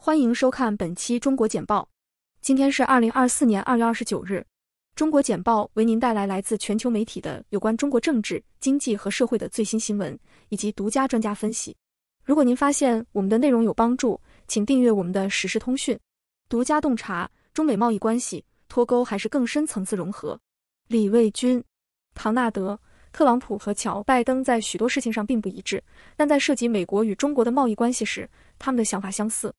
欢迎收看本期中国简报。今天是二零二四年二月二十九日。中国简报为您带来来自全球媒体的有关中国政治、经济和社会的最新新闻以及独家专家分析。如果您发现我们的内容有帮助，请订阅我们的时事通讯、独家洞察。中美贸易关系脱钩还是更深层次融合？李卫军、唐纳德·特朗普和乔·拜登在许多事情上并不一致，但在涉及美国与中国的贸易关系时，他们的想法相似。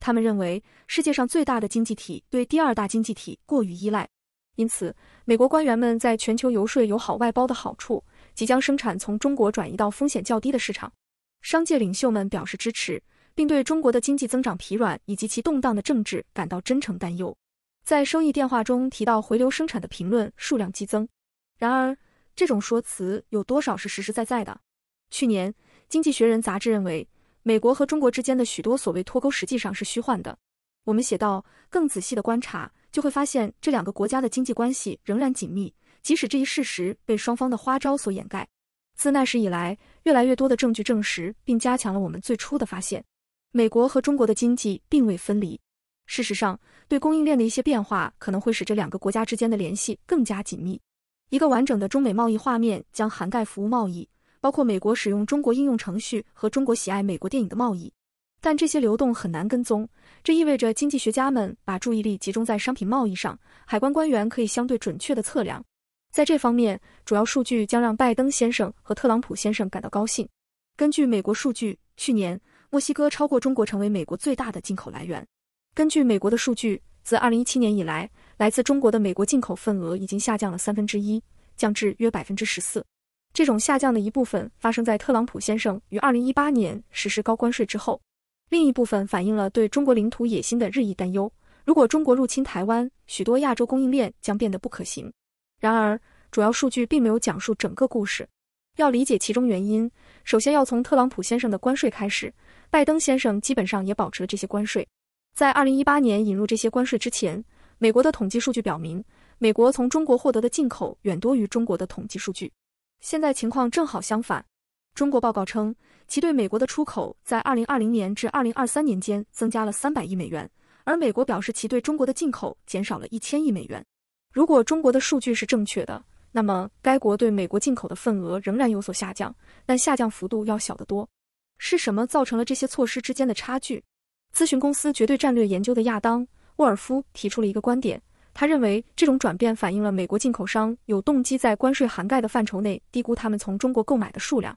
他们认为，世界上最大的经济体对第二大经济体过于依赖，因此，美国官员们在全球游说友好外包的好处，即将生产从中国转移到风险较低的市场。商界领袖们表示支持，并对中国的经济增长疲软以及其动荡的政治感到真诚担忧。在收益电话中提到回流生产的评论数量激增。然而，这种说辞有多少是实实在在的？去年，《经济学人》杂志认为。美国和中国之间的许多所谓脱钩实际上是虚幻的。我们写到，更仔细的观察就会发现，这两个国家的经济关系仍然紧密，即使这一事实被双方的花招所掩盖。自那时以来，越来越多的证据证实并加强了我们最初的发现：美国和中国的经济并未分离。事实上，对供应链的一些变化可能会使这两个国家之间的联系更加紧密。一个完整的中美贸易画面将涵盖服务贸易。包括美国使用中国应用程序和中国喜爱美国电影的贸易，但这些流动很难跟踪。这意味着经济学家们把注意力集中在商品贸易上，海关官员可以相对准确地测量。在这方面，主要数据将让拜登先生和特朗普先生感到高兴。根据美国数据，去年墨西哥超过中国成为美国最大的进口来源。根据美国的数据，自2017年以来，来自中国的美国进口份额已经下降了三分之一，降至约百分之十四。这种下降的一部分发生在特朗普先生于二零一八年实施高关税之后，另一部分反映了对中国领土野心的日益担忧。如果中国入侵台湾，许多亚洲供应链将变得不可行。然而，主要数据并没有讲述整个故事。要理解其中原因，首先要从特朗普先生的关税开始。拜登先生基本上也保持了这些关税。在二零一八年引入这些关税之前，美国的统计数据表明，美国从中国获得的进口远多于中国的统计数据。现在情况正好相反。中国报告称，其对美国的出口在二零二零年至二零二三年间增加了三百亿美元，而美国表示其对中国的进口减少了一千亿美元。如果中国的数据是正确的，那么该国对美国进口的份额仍然有所下降，但下降幅度要小得多。是什么造成了这些措施之间的差距？咨询公司绝对战略研究的亚当·沃尔夫提出了一个观点。他认为这种转变反映了美国进口商有动机在关税涵盖的范畴内低估他们从中国购买的数量。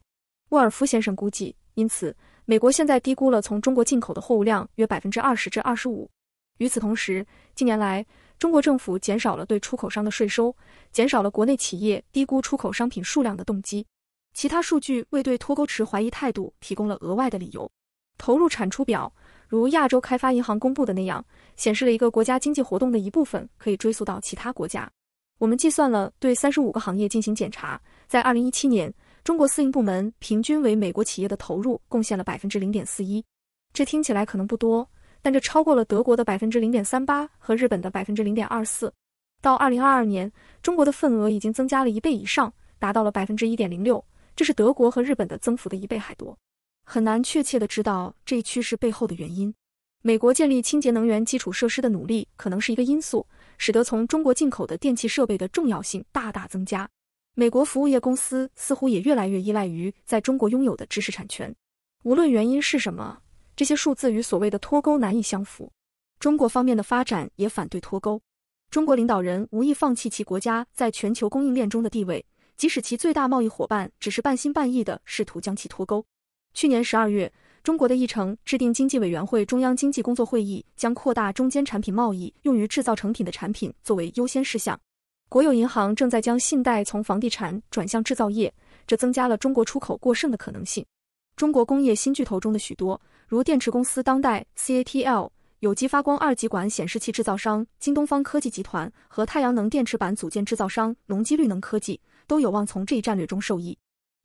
沃尔夫先生估计，因此美国现在低估了从中国进口的货物量约百分之二十至二十五。与此同时，近年来中国政府减少了对出口商的税收，减少了国内企业低估出口商品数量的动机。其他数据为对脱钩持怀疑态度提供了额外的理由。投入产出表。如亚洲开发银行公布的那样，显示了一个国家经济活动的一部分可以追溯到其他国家。我们计算了对三十五个行业进行检查，在二零一七年，中国私营部门平均为美国企业的投入贡献了百分之零点四一。这听起来可能不多，但这超过了德国的百分之零点三八和日本的百分之零点二四。到二零二二年，中国的份额已经增加了一倍以上，达到了百分之一点零六，这是德国和日本的增幅的一倍还多。很难确切的知道这一趋势背后的原因。美国建立清洁能源基础设施的努力可能是一个因素，使得从中国进口的电气设备的重要性大大增加。美国服务业公司似乎也越来越依赖于在中国拥有的知识产权。无论原因是什么，这些数字与所谓的脱钩难以相符。中国方面的发展也反对脱钩。中国领导人无意放弃其国家在全球供应链中的地位，即使其最大贸易伙伴只是半心半意地试图将其脱钩。去年十二月，中国的议程制定经济委员会中央经济工作会议将扩大中间产品贸易，用于制造成品的产品作为优先事项。国有银行正在将信贷从房地产转向制造业，这增加了中国出口过剩的可能性。中国工业新巨头中的许多，如电池公司当代 CATL、有机发光二极管显示器制造商京东方科技集团和太阳能电池板组件制造商隆基绿能科技，都有望从这一战略中受益。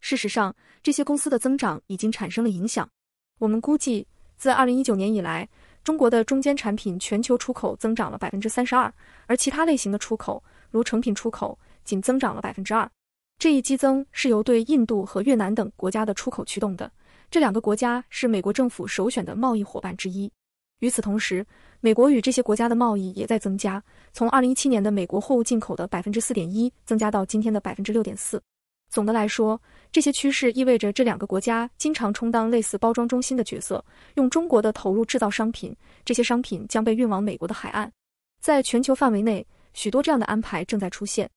事实上，这些公司的增长已经产生了影响。我们估计，自二零一九年以来，中国的中间产品全球出口增长了百分之三十二，而其他类型的出口，如成品出口，仅增长了百分之二。这一激增是由对印度和越南等国家的出口驱动的。这两个国家是美国政府首选的贸易伙伴之一。与此同时，美国与这些国家的贸易也在增加，从二零一七年的美国货物进口的百分之四点一增加到今天的百分之六点四。总的来说，这些趋势意味着这两个国家经常充当类似包装中心的角色，用中国的投入制造商品，这些商品将被运往美国的海岸。在全球范围内，许多这样的安排正在出现。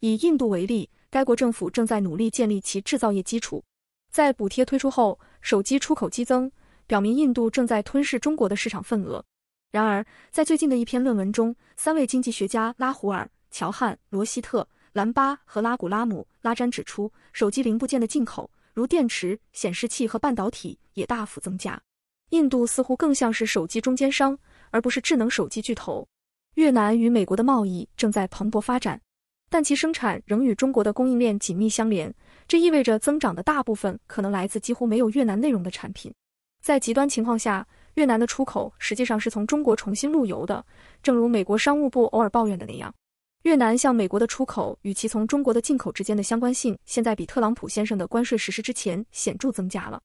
以印度为例，该国政府正在努力建立其制造业基础。在补贴推出后，手机出口激增，表明印度正在吞噬中国的市场份额。然而，在最近的一篇论文中，三位经济学家拉胡尔、乔汉、罗希特。兰巴和拉古拉姆拉詹指出，手机零部件的进口，如电池、显示器和半导体，也大幅增加。印度似乎更像是手机中间商，而不是智能手机巨头。越南与美国的贸易正在蓬勃发展，但其生产仍与中国的供应链紧密相连。这意味着增长的大部分可能来自几乎没有越南内容的产品。在极端情况下，越南的出口实际上是从中国重新路由的，正如美国商务部偶尔抱怨的那样。越南向美国的出口与其从中国的进口之间的相关性，现在比特朗普先生的关税实施之前显著增加了。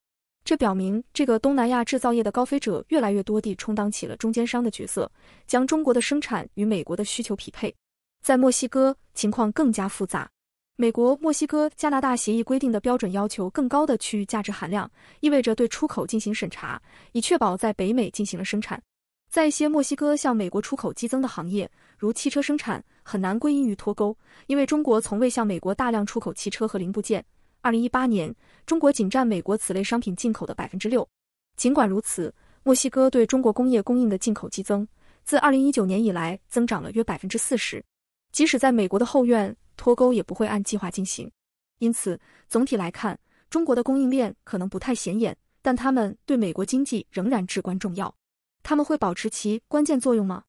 这表明这个东南亚制造业的高飞者越来越多地充当起了中间商的角色，将中国的生产与美国的需求匹配。在墨西哥，情况更加复杂。美国、墨西哥、加拿大协议规定的标准要求更高的区域价值含量，意味着对出口进行审查，以确保在北美进行了生产。在一些墨西哥向美国出口激增的行业，如汽车生产，很难归因于脱钩，因为中国从未向美国大量出口汽车和零部件。二零一八年，中国仅占美国此类商品进口的百分之六。尽管如此，墨西哥对中国工业供应的进口激增，自二零一九年以来增长了约百分之四十。即使在美国的后院脱钩也不会按计划进行，因此总体来看，中国的供应链可能不太显眼，但他们对美国经济仍然至关重要。他们会保持其关键作用吗？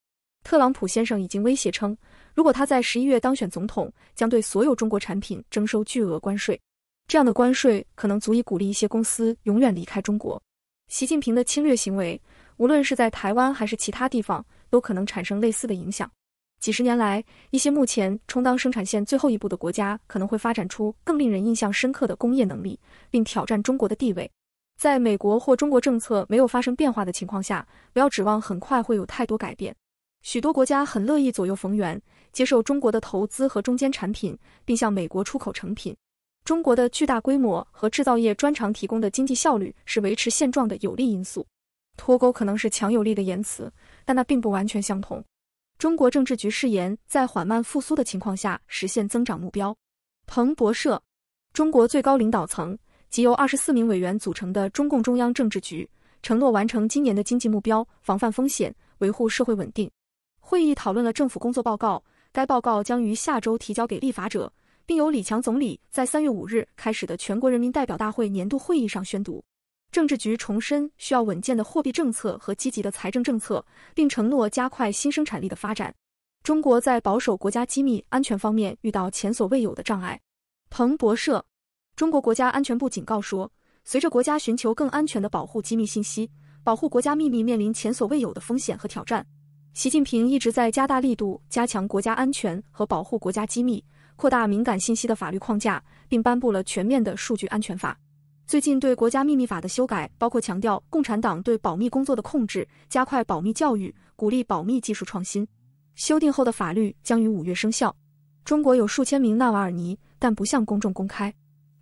特朗普先生已经威胁称，如果他在十一月当选总统，将对所有中国产品征收巨额关税。这样的关税可能足以鼓励一些公司永远离开中国。习近平的侵略行为，无论是在台湾还是其他地方，都可能产生类似的影响。几十年来，一些目前充当生产线最后一步的国家，可能会发展出更令人印象深刻的工业能力，并挑战中国的地位。在美国或中国政策没有发生变化的情况下，不要指望很快会有太多改变。许多国家很乐意左右逢源，接受中国的投资和中间产品，并向美国出口成品。中国的巨大规模和制造业专长提供的经济效率是维持现状的有利因素。脱钩可能是强有力的言辞，但那并不完全相同。中国政治局誓言在缓慢复苏的情况下实现增长目标。彭博社，中国最高领导层。即由二十四名委员组成的中共中央政治局承诺完成今年的经济目标，防范风险，维护社会稳定。会议讨论了政府工作报告，该报告将于下周提交给立法者，并由李强总理在三月五日开始的全国人民代表大会年度会议上宣读。政治局重申需要稳健的货币政策和积极的财政政策，并承诺加快新生产力的发展。中国在保守国家机密安全方面遇到前所未有的障碍。彭博社。中国国家安全部警告说，随着国家寻求更安全的保护机密信息，保护国家秘密面临前所未有的风险和挑战。习近平一直在加大力度加强国家安全和保护国家机密，扩大敏感信息的法律框架，并颁布了全面的数据安全法。最近对国家秘密法的修改包括强调共产党对保密工作的控制，加快保密教育，鼓励保密技术创新。修订后的法律将于五月生效。中国有数千名纳瓦尔尼，但不向公众公开。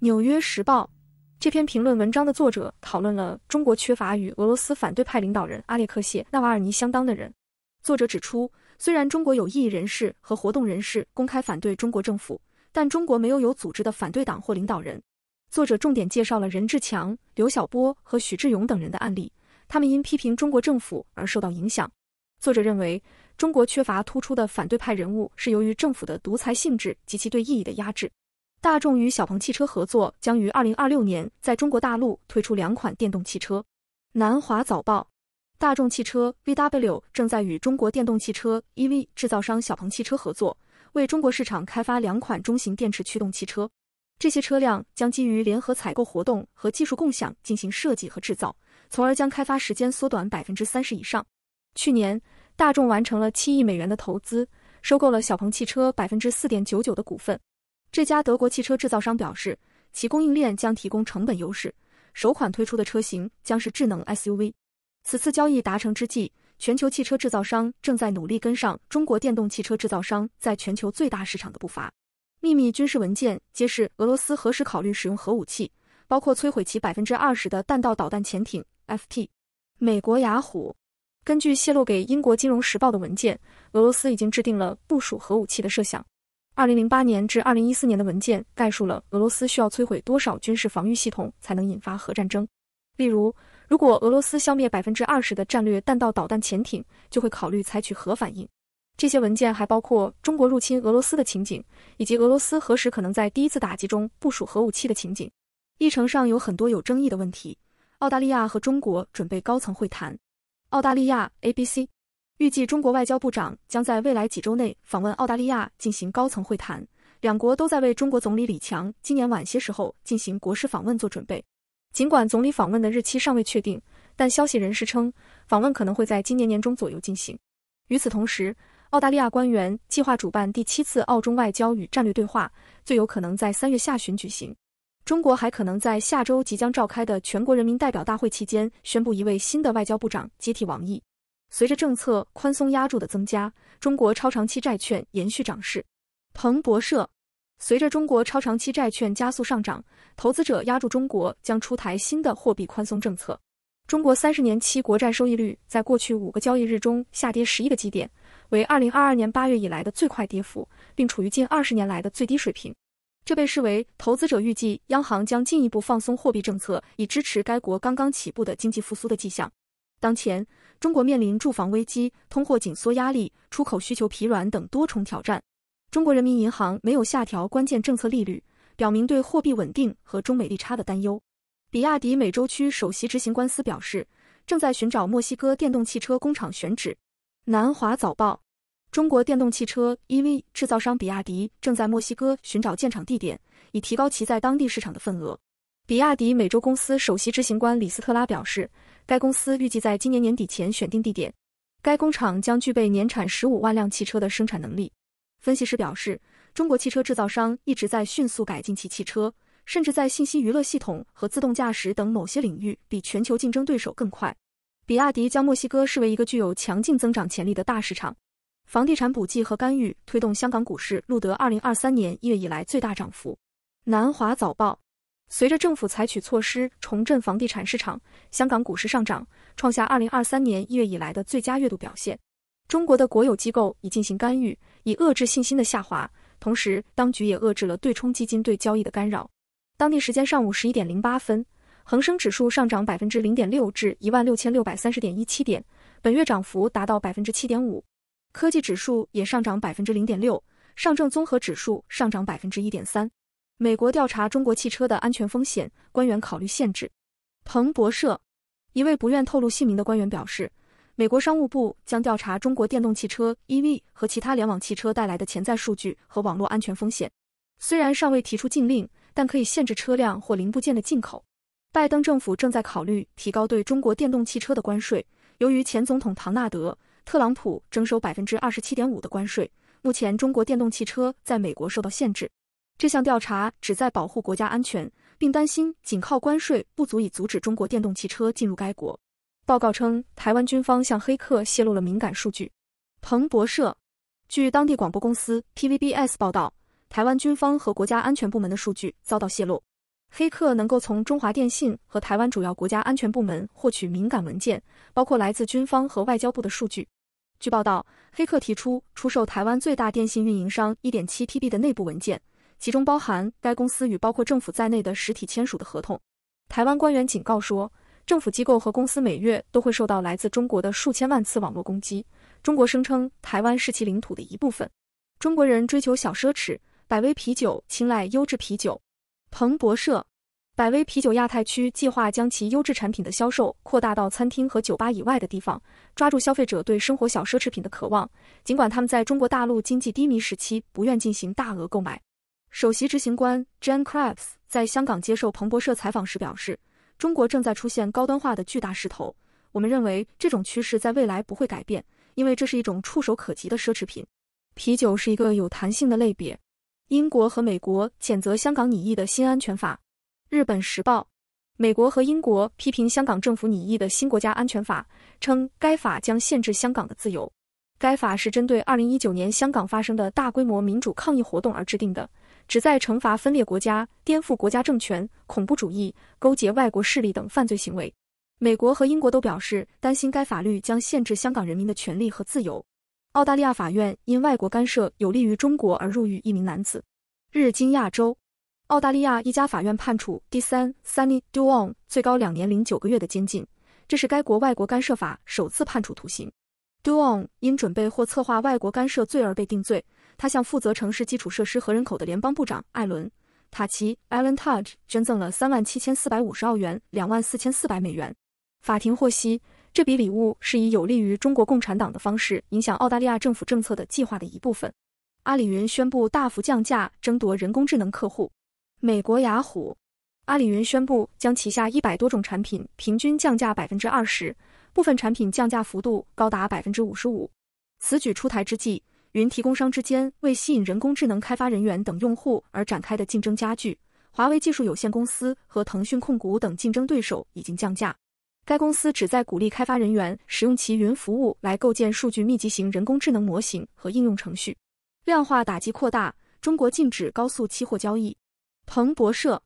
《纽约时报》这篇评论文章的作者讨论了中国缺乏与俄罗斯反对派领导人阿列克谢·纳瓦尔尼相当的人。作者指出，虽然中国有异议人士和活动人士公开反对中国政府，但中国没有有组织的反对党或领导人。作者重点介绍了任志强、刘晓波和许志勇等人的案例，他们因批评中国政府而受到影响。作者认为，中国缺乏突出的反对派人物是由于政府的独裁性质及其对意义的压制。大众与小鹏汽车合作，将于二零二六年在中国大陆推出两款电动汽车。南华早报：大众汽车 （VW） 正在与中国电动汽车 （EV） 制造商小鹏汽车合作，为中国市场开发两款中型电池驱动汽车。这些车辆将基于联合采购活动和技术共享进行设计和制造，从而将开发时间缩短百分之三十以上。去年，大众完成了七亿美元的投资，收购了小鹏汽车百分之四点九九的股份。这家德国汽车制造商表示，其供应链将提供成本优势。首款推出的车型将是智能 SUV。此次交易达成之际，全球汽车制造商正在努力跟上中国电动汽车制造商在全球最大市场的步伐。秘密军事文件揭示，俄罗斯何时考虑使用核武器，包括摧毁其百分之二十的弹道导弹潜艇。FT 美国雅虎根据泄露给英国金融时报的文件，俄罗斯已经制定了部署核武器的设想。二零零八年至二零一四年的文件概述了俄罗斯需要摧毁多少军事防御系统才能引发核战争。例如，如果俄罗斯消灭百分之二十的战略弹道导弹潜艇，就会考虑采取核反应。这些文件还包括中国入侵俄罗斯的情景，以及俄罗斯何时可能在第一次打击中部署核武器的情景。议程上有很多有争议的问题。澳大利亚和中国准备高层会谈。澳大利亚 ABC。预计中国外交部长将在未来几周内访问澳大利亚进行高层会谈，两国都在为中国总理李强今年晚些时候进行国事访问做准备。尽管总理访问的日期尚未确定，但消息人士称，访问可能会在今年年中左右进行。与此同时，澳大利亚官员计划主办第七次澳中外交与战略对话，最有可能在三月下旬举行。中国还可能在下周即将召开的全国人民代表大会期间宣布一位新的外交部长接替王毅。随着政策宽松压住的增加，中国超长期债券延续涨势。彭博社，随着中国超长期债券加速上涨，投资者压住中国将出台新的货币宽松政策。中国三十年期国债收益率在过去五个交易日中下跌十一个基点，为二零二二年八月以来的最快跌幅，并处于近二十年来的最低水平。这被视为投资者预计央行将进一步放松货币政策，以支持该国刚刚起步的经济复苏的迹象。当前，中国面临住房危机、通货紧缩压力、出口需求疲软等多重挑战。中国人民银行没有下调关键政策利率，表明对货币稳定和中美利差的担忧。比亚迪美洲区首席执行官司表示，正在寻找墨西哥电动汽车工厂选址。南华早报：中国电动汽车 EV 制造商比亚迪正在墨西哥寻找建厂地点，以提高其在当地市场的份额。比亚迪美洲公司首席执行官李斯特拉表示。该公司预计在今年年底前选定地点，该工厂将具备年产十五万辆汽车的生产能力。分析师表示，中国汽车制造商一直在迅速改进其汽车，甚至在信息娱乐系统和自动驾驶等某些领域比全球竞争对手更快。比亚迪将墨西哥视为一个具有强劲增长潜力的大市场。房地产补剂和干预推动香港股市录得2023年一月以来最大涨幅。南华早报。随着政府采取措施重振房地产市场，香港股市上涨，创下二零二三年一月以来的最佳月度表现。中国的国有机构已进行干预，以遏制信心的下滑，同时当局也遏制了对冲基金对交易的干扰。当地时间上午十一点零八分，恒生指数上涨百分之零点六至一万六千六百三十点一七点，本月涨幅达到百分之七点五。科技指数也上涨百分之零点六，上证综合指数上涨百分之一点三。美国调查中国汽车的安全风险，官员考虑限制。彭博社一位不愿透露姓名的官员表示，美国商务部将调查中国电动汽车 EV 和其他联网汽车带来的潜在数据和网络安全风险。虽然尚未提出禁令，但可以限制车辆或零部件的进口。拜登政府正在考虑提高对中国电动汽车的关税。由于前总统唐纳德·特朗普征收百分之二十七点五的关税，目前中国电动汽车在美国受到限制。这项调查旨在保护国家安全，并担心仅靠关税不足以阻止中国电动汽车进入该国。报告称，台湾军方向黑客泄露了敏感数据。彭博社，据当地广播公司 TVBS 报道，台湾军方和国家安全部门的数据遭到泄露。黑客能够从中华电信和台湾主要国家安全部门获取敏感文件，包括来自军方和外交部的数据。据报道，黑客提出出售台湾最大电信运营商 1.7TB 的内部文件。其中包含该公司与包括政府在内的实体签署的合同。台湾官员警告说，政府机构和公司每月都会受到来自中国的数千万次网络攻击。中国声称台湾是其领土的一部分。中国人追求小奢侈，百威啤酒青睐优质啤酒。彭博社，百威啤酒亚太区计划将其优质产品的销售扩大到餐厅和酒吧以外的地方，抓住消费者对生活小奢侈品的渴望，尽管他们在中国大陆经济低迷时期不愿进行大额购买。首席执行官 Jan Crabs 在香港接受彭博社采访时表示，中国正在出现高端化的巨大势头。我们认为这种趋势在未来不会改变，因为这是一种触手可及的奢侈品。啤酒是一个有弹性的类别。英国和美国谴责香港拟议的新安全法。日本时报，美国和英国批评香港政府拟议的新国家安全法，称该法将限制香港的自由。该法是针对2019年香港发生的大规模民主抗议活动而制定的。旨在惩罚分裂国家、颠覆国家政权、恐怖主义、勾结外国势力等犯罪行为。美国和英国都表示担心该法律将限制香港人民的权利和自由。澳大利亚法院因外国干涉有利于中国而入狱一名男子。日经亚洲，澳大利亚一家法院判处第三 Sunny Duong 最高两年零九个月的监禁，这是该国外国干涉法首次判处徒刑。Duong 因准备或策划外国干涉罪而被定罪。他向负责城市基础设施和人口的联邦部长艾伦·塔奇 （Alan Tudge） 捐赠了三万七千四百五十澳元，两万四千四百美元。法庭获悉，这笔礼物是以有利于中国共产党的方式影响澳大利亚政府政策的计划的一部分。阿里云宣布大幅降价，争夺人工智能客户。美国雅虎，阿里云宣布将旗下一百多种产品平均降价百分之二十，部分产品降价幅度高达百分之五十五。此举出台之际。云提供商之间为吸引人工智能开发人员等用户而展开的竞争加剧。华为技术有限公司和腾讯控股等竞争对手已经降价。该公司旨在鼓励开发人员使用其云服务来构建数据密集型人工智能模型和应用程序。量化打击扩大，中国禁止高速期货交易。彭博社，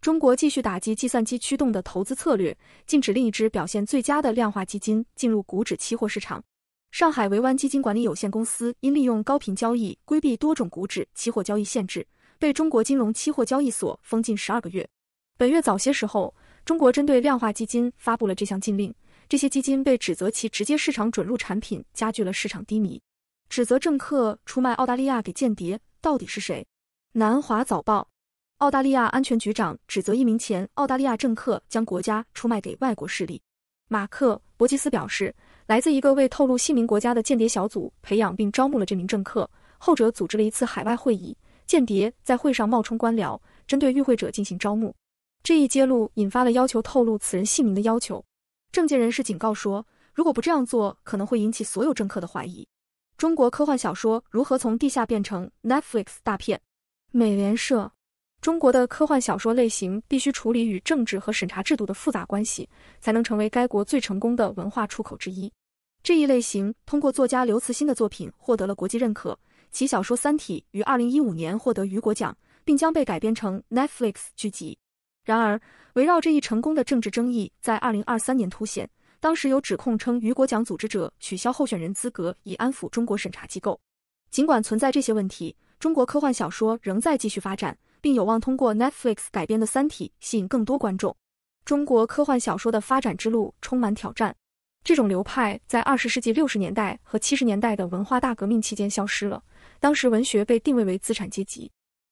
中国继续打击计算机驱动的投资策略，禁止另一支表现最佳的量化基金进入股指期货市场。上海维湾基金管理有限公司因利用高频交易规避多种股指期货交易限制，被中国金融期货交易所封禁十二个月。本月早些时候，中国针对量化基金发布了这项禁令，这些基金被指责其直接市场准入产品加剧了市场低迷。指责政客出卖澳大利亚给间谍，到底是谁？南华早报，澳大利亚安全局长指责一名前澳大利亚政客将国家出卖给外国势力。马克·伯吉斯表示。来自一个未透露姓名国家的间谍小组培养并招募了这名政客，后者组织了一次海外会议。间谍在会上冒充官僚，针对与会者进行招募。这一揭露引发了要求透露此人姓名的要求。政界人士警告说，如果不这样做，可能会引起所有政客的怀疑。中国科幻小说如何从地下变成 Netflix 大片？美联社：中国的科幻小说类型必须处理与政治和审查制度的复杂关系，才能成为该国最成功的文化出口之一。这一类型通过作家刘慈欣的作品获得了国际认可，其小说《三体》于二零一五年获得雨果奖，并将被改编成 Netflix 剧集。然而，围绕这一成功的政治争议在二零二三年凸显，当时有指控称雨果奖组织者取消候选人资格以安抚中国审查机构。尽管存在这些问题，中国科幻小说仍在继续发展，并有望通过 Netflix 改编的《三体》吸引更多观众。中国科幻小说的发展之路充满挑战。这种流派在二十世纪六十年代和七十年代的文化大革命期间消失了，当时文学被定位为资产阶级。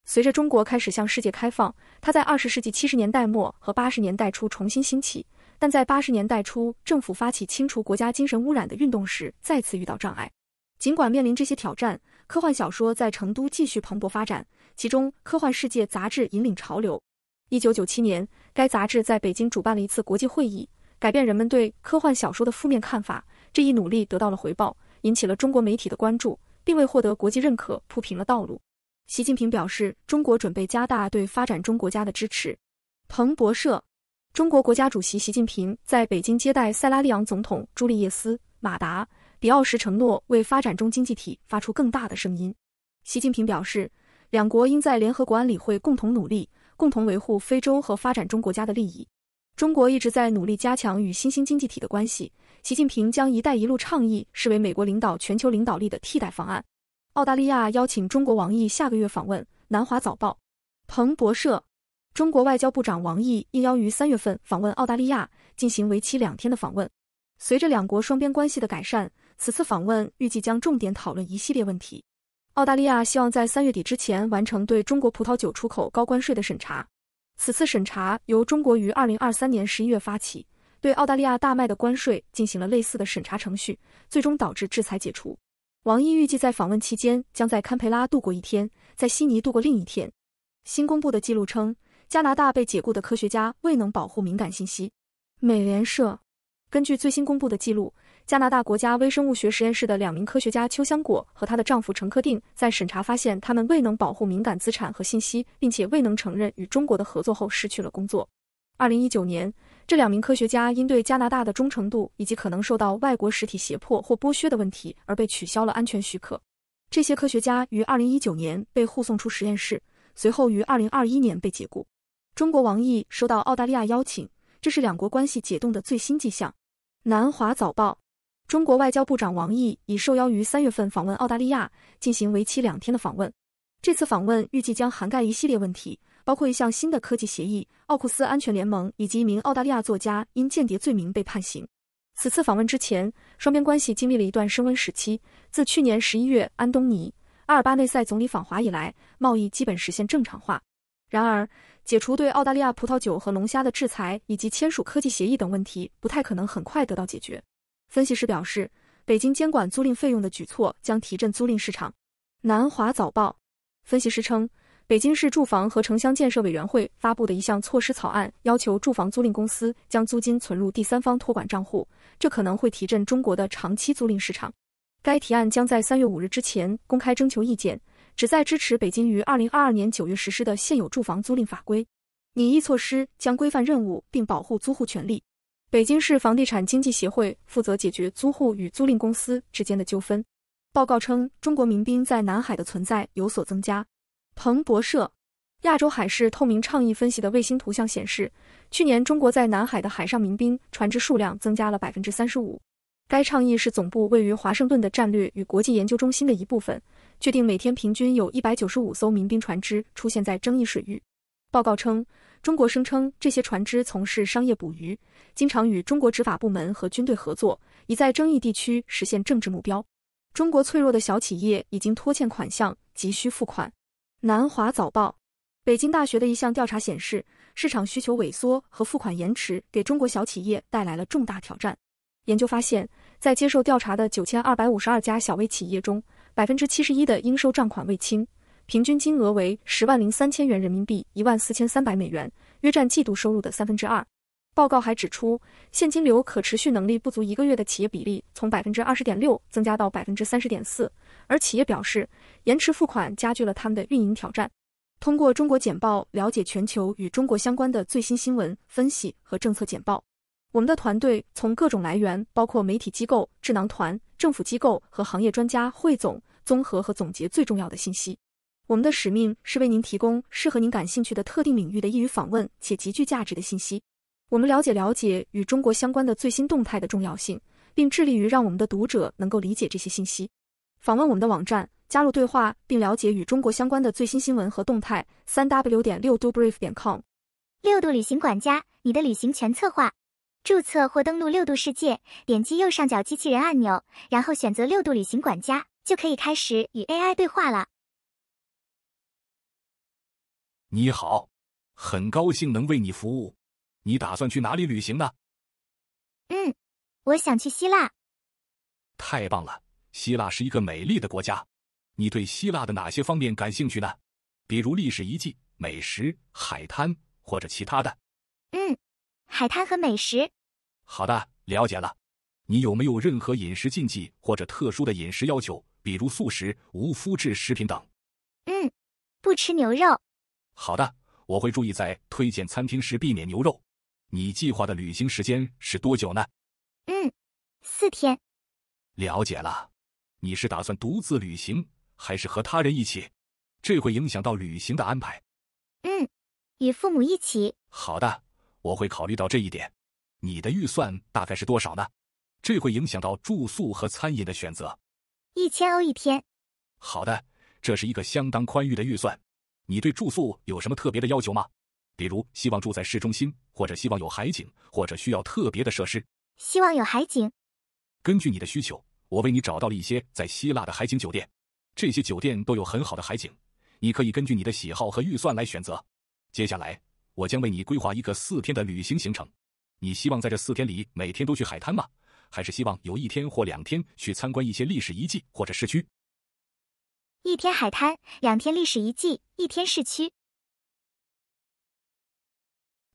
随着中国开始向世界开放，它在二十世纪七十年代末和八十年代初重新兴起，但在八十年代初政府发起清除国家精神污染的运动时再次遇到障碍。尽管面临这些挑战，科幻小说在成都继续蓬勃发展，其中《科幻世界》杂志引领潮流。一九九七年，该杂志在北京主办了一次国际会议。改变人们对科幻小说的负面看法，这一努力得到了回报，引起了中国媒体的关注，并为获得国际认可铺平了道路。习近平表示，中国准备加大对发展中国家的支持。彭博社，中国国家主席习近平在北京接待塞拉利昂总统朱利叶斯·马达比奥时，承诺为发展中经济体发出更大的声音。习近平表示，两国应在联合国安理会共同努力，共同维护非洲和发展中国家的利益。中国一直在努力加强与新兴经济体的关系。习近平将“一带一路”倡议视为美国领导全球领导力的替代方案。澳大利亚邀请中国王毅下个月访问。南华早报，彭博社，中国外交部长王毅应邀于三月份访问澳大利亚，进行为期两天的访问。随着两国双边关系的改善，此次访问预计将重点讨论一系列问题。澳大利亚希望在三月底之前完成对中国葡萄酒出口高关税的审查。此次审查由中国于二零二三年十一月发起，对澳大利亚大麦的关税进行了类似的审查程序，最终导致制裁解除。王毅预计在访问期间将在堪培拉度过一天，在悉尼度过另一天。新公布的记录称，加拿大被解雇的科学家未能保护敏感信息。美联社根据最新公布的记录。加拿大国家微生物学实验室的两名科学家邱香果和她的丈夫陈克定，在审查发现他们未能保护敏感资产和信息，并且未能承认与中国的合作后，失去了工作。二零一九年，这两名科学家因对加拿大的忠诚度以及可能受到外国实体胁迫或剥削的问题而被取消了安全许可。这些科学家于二零一九年被护送出实验室，随后于二零二一年被解雇。中国王毅收到澳大利亚邀请，这是两国关系解冻的最新迹象。南华早报。中国外交部长王毅已受邀于三月份访问澳大利亚，进行为期两天的访问。这次访问预计将涵盖一系列问题，包括一项新的科技协议、奥库斯安全联盟以及一名澳大利亚作家因间谍罪名被判刑。此次访问之前，双边关系经历了一段升温时期。自去年十一月安东尼阿尔巴内塞总理访华以来，贸易基本实现正常化。然而，解除对澳大利亚葡萄酒和龙虾的制裁以及签署科技协议等问题不太可能很快得到解决。分析师表示，北京监管租赁费用的举措将提振租赁市场。南华早报分析师称，北京市住房和城乡建设委员会发布的一项措施草案，要求住房租赁公司将租金存入第三方托管账户，这可能会提振中国的长期租赁市场。该提案将在三月五日之前公开征求意见，旨在支持北京于二零二二年九月实施的现有住房租赁法规。拟议措施将规范任务并保护租户权利。北京市房地产经纪协会负责解决租户与租赁公司之间的纠纷。报告称，中国民兵在南海的存在有所增加。彭博社、亚洲海事透明倡议分析的卫星图像显示，去年中国在南海的海上民兵船只数量增加了百分之三十五。该倡议是总部位于华盛顿的战略与国际研究中心的一部分，确定每天平均有一百九十五艘民兵船只出现在争议水域。报告称。中国声称这些船只从事商业捕鱼，经常与中国执法部门和军队合作，以在争议地区实现政治目标。中国脆弱的小企业已经拖欠款项，急需付款。南华早报，北京大学的一项调查显示，市场需求萎缩和付款延迟给中国小企业带来了重大挑战。研究发现，在接受调查的九千二百五十二家小微企业中，百分之七十一的应收账款未清。平均金额为十万零三千元人民币，一万四千三百美元，约占季度收入的三分之二。报告还指出，现金流可持续能力不足一个月的企业比例从百分之二十点六增加到百分之三十点四。而企业表示，延迟付款加剧了他们的运营挑战。通过中国简报了解全球与中国相关的最新新闻分析和政策简报。我们的团队从各种来源，包括媒体机构、智囊团、政府机构和行业专家，汇总、综合和总结最重要的信息。我们的使命是为您提供适合您感兴趣的特定领域的易于访问且极具价值的信息。我们了解了解与中国相关的最新动态的重要性，并致力于让我们的读者能够理解这些信息。访问我们的网站，加入对话，并了解与中国相关的最新新闻和动态。三 w 点六度 brief 点 com。六度旅行管家，你的旅行全策划。注册或登录六度世界，点击右上角机器人按钮，然后选择六度旅行管家，就可以开始与 AI 对话了。你好，很高兴能为你服务。你打算去哪里旅行呢？嗯，我想去希腊。太棒了，希腊是一个美丽的国家。你对希腊的哪些方面感兴趣呢？比如历史遗迹、美食、海滩或者其他的？嗯，海滩和美食。好的，了解了。你有没有任何饮食禁忌或者特殊的饮食要求？比如素食、无麸质食品等？嗯，不吃牛肉。好的，我会注意在推荐餐厅时避免牛肉。你计划的旅行时间是多久呢？嗯，四天。了解了。你是打算独自旅行，还是和他人一起？这会影响到旅行的安排。嗯，与父母一起。好的，我会考虑到这一点。你的预算大概是多少呢？这会影响到住宿和餐饮的选择。一千欧一天。好的，这是一个相当宽裕的预算。你对住宿有什么特别的要求吗？比如希望住在市中心，或者希望有海景，或者需要特别的设施？希望有海景。根据你的需求，我为你找到了一些在希腊的海景酒店。这些酒店都有很好的海景，你可以根据你的喜好和预算来选择。接下来，我将为你规划一个四天的旅行行程。你希望在这四天里每天都去海滩吗？还是希望有一天或两天去参观一些历史遗迹或者市区？一天海滩，两天历史遗迹，一天市区。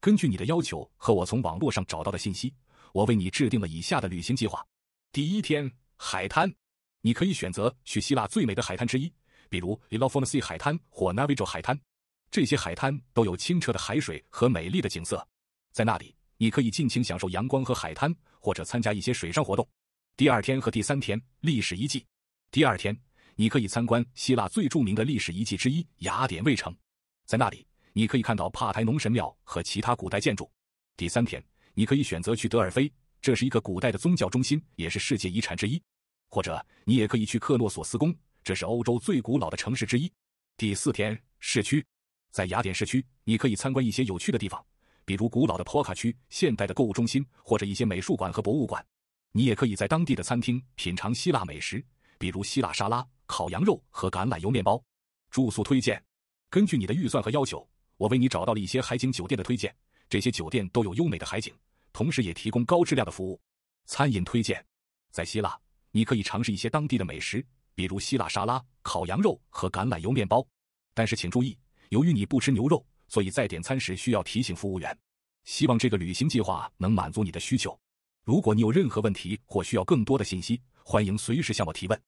根据你的要求和我从网络上找到的信息，我为你制定了以下的旅行计划：第一天海滩，你可以选择去希腊最美的海滩之一，比如 Elafonisi 海滩或 Navijo 海滩。这些海滩都有清澈的海水和美丽的景色，在那里你可以尽情享受阳光和海滩，或者参加一些水上活动。第二天和第三天历史遗迹。第二天。你可以参观希腊最著名的历史遗迹之一雅典卫城，在那里你可以看到帕台农神庙和其他古代建筑。第三天，你可以选择去德尔菲，这是一个古代的宗教中心，也是世界遗产之一；或者你也可以去克诺索斯宫，这是欧洲最古老的城市之一。第四天，市区，在雅典市区，你可以参观一些有趣的地方，比如古老的托卡区、现代的购物中心或者一些美术馆和博物馆。你也可以在当地的餐厅品尝希腊美食，比如希腊沙拉。烤羊肉和橄榄油面包。住宿推荐：根据你的预算和要求，我为你找到了一些海景酒店的推荐。这些酒店都有优美的海景，同时也提供高质量的服务。餐饮推荐：在希腊，你可以尝试一些当地的美食，比如希腊沙拉、烤羊肉和橄榄油面包。但是请注意，由于你不吃牛肉，所以在点餐时需要提醒服务员。希望这个旅行计划能满足你的需求。如果你有任何问题或需要更多的信息，欢迎随时向我提问。